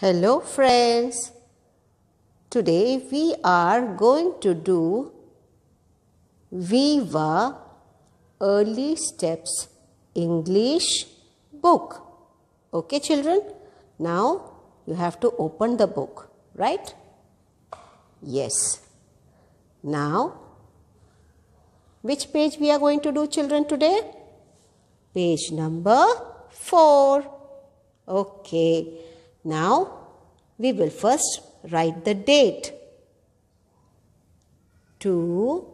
Hello friends, today we are going to do Viva Early Steps English book. Okay children, now you have to open the book, right? Yes. Now, which page we are going to do children today? Page number 4. Okay. Now, we will first write the date. 2,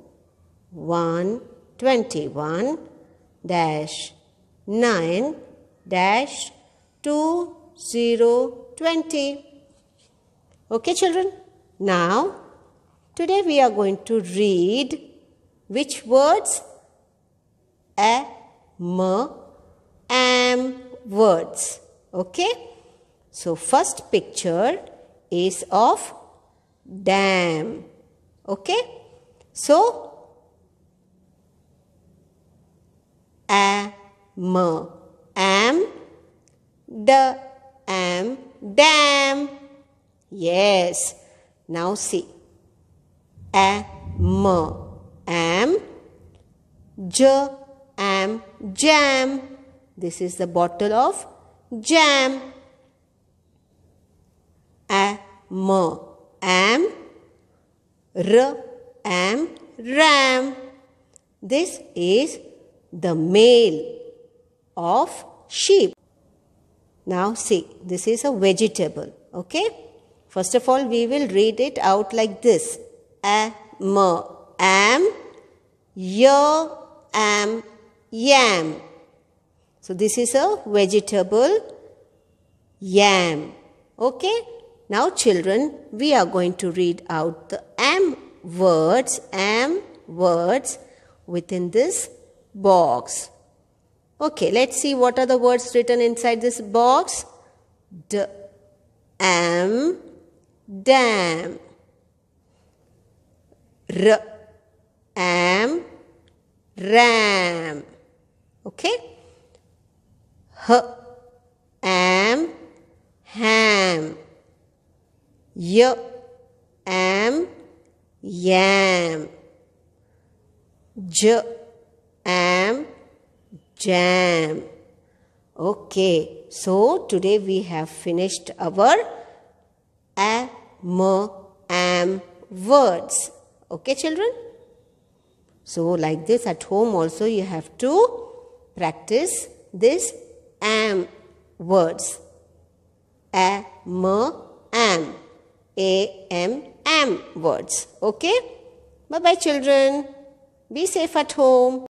1, 21, dash 9, dash 2, 0, 20. Okay, children? Now, today we are going to read which words? A, M, M words. Okay? So first picture is of dam. Okay. So am am the am dam. Yes. Now see. Am am j am jam. This is the bottle of jam am am r am ram this is the male of sheep now see this is a vegetable okay first of all we will read it out like this am am y am yam so this is a vegetable yam okay now, children, we are going to read out the M words, M words within this box. Okay, let's see what are the words written inside this box. D, M, dam. r, M, ram. Okay? H, y am yam j am jam okay so today we have finished our am am words okay children so like this at home also you have to practice this am words am am a M M words. Okay? Bye bye, children. Be safe at home.